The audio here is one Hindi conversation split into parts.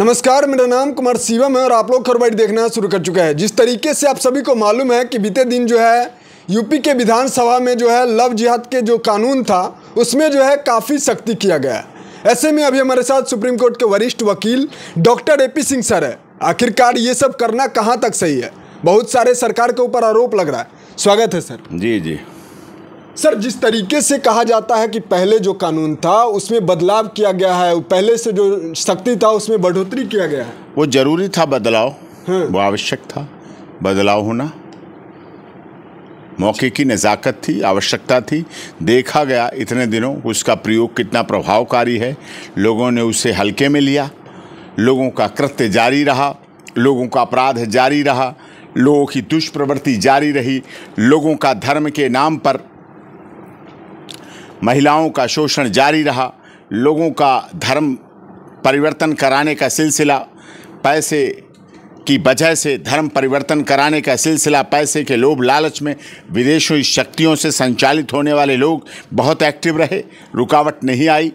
नमस्कार मेरा नाम कुमार शिवम है और आप लोग खबर देखना शुरू कर चुका है जिस तरीके से आप सभी को मालूम है कि बीते दिन जो है यूपी के विधानसभा में जो है लव जिहाद के जो कानून था उसमें जो है काफ़ी सख्ती किया गया ऐसे में अभी हमारे साथ सुप्रीम कोर्ट के वरिष्ठ वकील डॉक्टर ए सिंह सर है आखिरकार ये सब करना कहाँ तक सही है बहुत सारे सरकार के ऊपर आरोप लग रहा है स्वागत है सर जी जी सर जिस तरीके से कहा जाता है कि पहले जो कानून था उसमें बदलाव किया गया है पहले से जो शक्ति था उसमें बढ़ोतरी किया गया है वो जरूरी था बदलाव हाँ। वो आवश्यक था बदलाव होना मौके की नज़ाकत थी आवश्यकता थी देखा गया इतने दिनों उसका प्रयोग कितना प्रभावकारी है लोगों ने उसे हल्के में लिया लोगों का कृत्य जारी रहा लोगों का अपराध जारी रहा लोगों की दुष्प्रवृत्ति जारी रही लोगों का धर्म के नाम पर महिलाओं का शोषण जारी रहा लोगों का धर्म परिवर्तन कराने का सिलसिला पैसे की वजह से धर्म परिवर्तन कराने का सिलसिला पैसे के लोभ लालच में विदेशों शक्तियों से संचालित होने वाले लोग बहुत एक्टिव रहे रुकावट नहीं आई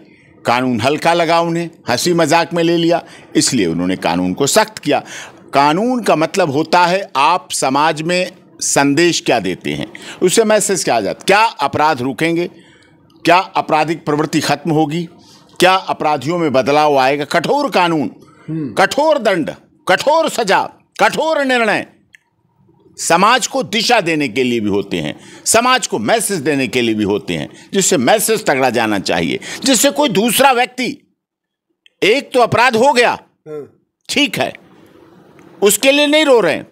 कानून हल्का लगा उन्हें हंसी मजाक में ले लिया इसलिए उन्होंने कानून को सख्त किया कानून का मतलब होता है आप समाज में संदेश क्या देते हैं उससे मैसेज क्या आ जाता क्या अपराध रुकेंगे क्या आपराधिक प्रवृत्ति खत्म होगी क्या अपराधियों में बदलाव आएगा कठोर कानून हम्म। कठोर दंड कठोर सजा कठोर निर्णय समाज को दिशा देने के लिए भी होते हैं समाज को मैसेज देने के लिए भी होते हैं जिससे मैसेज तगड़ा जाना चाहिए जिससे कोई दूसरा व्यक्ति एक तो अपराध हो गया हाँ। ठीक है उसके लिए नहीं रो रहे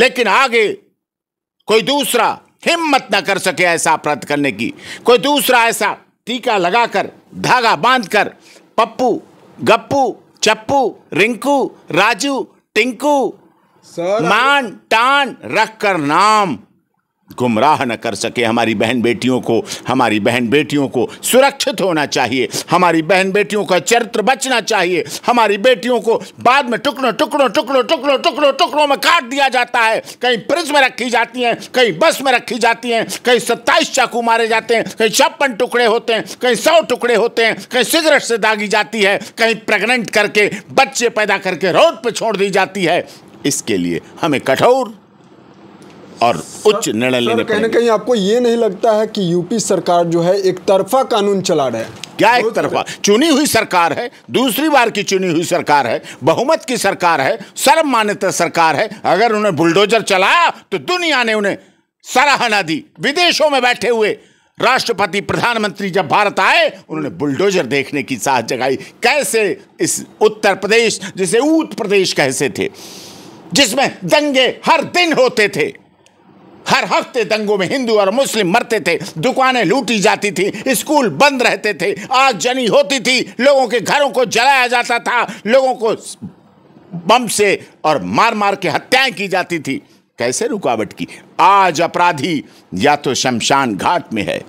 लेकिन आगे कोई दूसरा हिम्मत ना कर सके ऐसा अपराध करने की कोई दूसरा ऐसा टीका लगाकर धागा बांधकर पप्पू गप्पू चप्पू रिंकू राजू टिंकू मान टान रखकर नाम गुमराह न कर सके हमारी बहन बेटियों को हमारी बहन बेटियों को सुरक्षित होना चाहिए हमारी बहन बेटियों का चरित्र बचना चाहिए हमारी बेटियों को बाद में टुकड़ों टुकड़ों टुकड़ों टुकड़ों टुकड़ों टुकड़ों में काट दिया जाता है कहीं फ्रिज में रखी जाती हैं कहीं बस में रखी जाती हैं कहीं सत्ताईस चाकू मारे जाते हैं कहीं छप्पन टुकड़े होते हैं कहीं सौ टुकड़े होते हैं कहीं सिगरेट से दागी जाती है कहीं प्रेगनेंट करके बच्चे पैदा करके रोड पर छोड़ दी जाती है इसके लिए हमें कठोर और उच्च निर्णय लेने कहीं ना कहीं आपको ये नहीं लगता है कि यूपी सरकार जो है एक तरफा कानून चला रहे हैं क्या एक तरफा चुनी हुई सरकार है दूसरी बार की चुनी हुई सरकार है बहुमत की सरकार है सर्व मान्यता सरकार है अगर उन्हें बुलडोजर चलाया तो दुनिया ने उन्हें सराहना दी विदेशों में बैठे हुए राष्ट्रपति प्रधानमंत्री जब भारत आए उन्होंने बुलडोजर देखने की साहस जगाई कैसे इस उत्तर प्रदेश जिसे ऊत प्रदेश कैसे थे जिसमें दंगे हर दिन होते थे हर हफ्ते दंगों में हिंदू और मुस्लिम मरते थे दुकानें लूटी जाती थी स्कूल बंद रहते थे आग जनी होती थी लोगों के घरों को जलाया जाता था लोगों को बम से और मार मार के हत्याएं की जाती थी कैसे रुकावट की आज अपराधी या तो शमशान घाट में है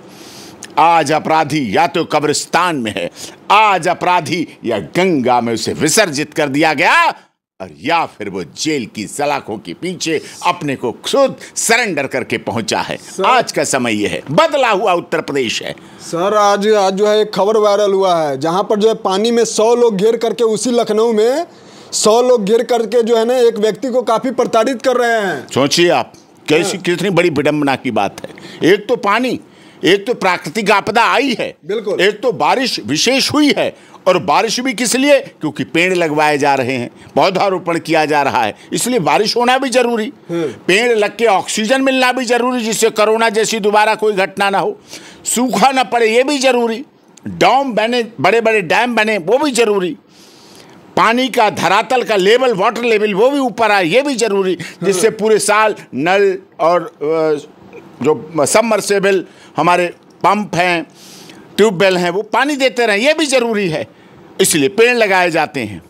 आज अपराधी या तो कब्रिस्तान में है आज अपराधी या गंगा में उसे विसर्जित कर दिया गया और या फिर वो जेल की सलाखों के पीछे अपने को खुद सरेंडर करके पहुंचा है सर, आज का समय यह है बदला हुआ उत्तर प्रदेश है सर आज आज जो है एक खबर वायरल हुआ है जहां पर जो है पानी में सौ लोग घेर करके उसी लखनऊ में सौ लोग घेर करके जो है ना एक व्यक्ति को काफी प्रताड़ित कर रहे हैं सोचिए आप कैसी हाँ। कितनी बड़ी विडम्बना की बात है एक तो पानी एक तो प्राकृतिक आपदा आई है बिल्कुल एक तो बारिश विशेष हुई है और बारिश भी किस लिए क्योंकि पेड़ लगवाए जा रहे हैं पौधारोपण किया जा रहा है इसलिए बारिश होना भी जरूरी हम्म। पेड़ लग के ऑक्सीजन मिलना भी जरूरी जिससे कोरोना जैसी दोबारा कोई घटना ना हो सूखा ना पड़े ये भी जरूरी डैम बने बड़े बड़े डैम बने वो भी जरूरी पानी का धरातल का लेवल वाटर लेवल वो भी ऊपर आए ये भी जरूरी जिससे हम्म। पूरे साल नल और जो सबमर्सेबल हमारे पंप हैं ट्यूबवेल हैं वो पानी देते रहें ये भी ज़रूरी है इसलिए पेड़ लगाए जाते हैं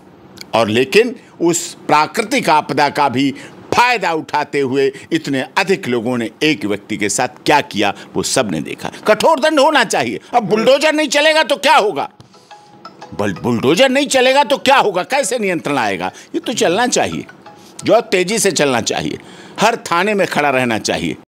और लेकिन उस प्राकृतिक आपदा का भी फायदा उठाते हुए इतने अधिक लोगों ने एक व्यक्ति के साथ क्या किया वो सब ने देखा कठोर दंड होना चाहिए अब बुलडोजर नहीं चलेगा तो क्या होगा बल बुलडोजर नहीं चलेगा तो क्या होगा कैसे नियंत्रण आएगा ये तो चलना चाहिए जो तेजी से चलना चाहिए हर थाने में खड़ा रहना चाहिए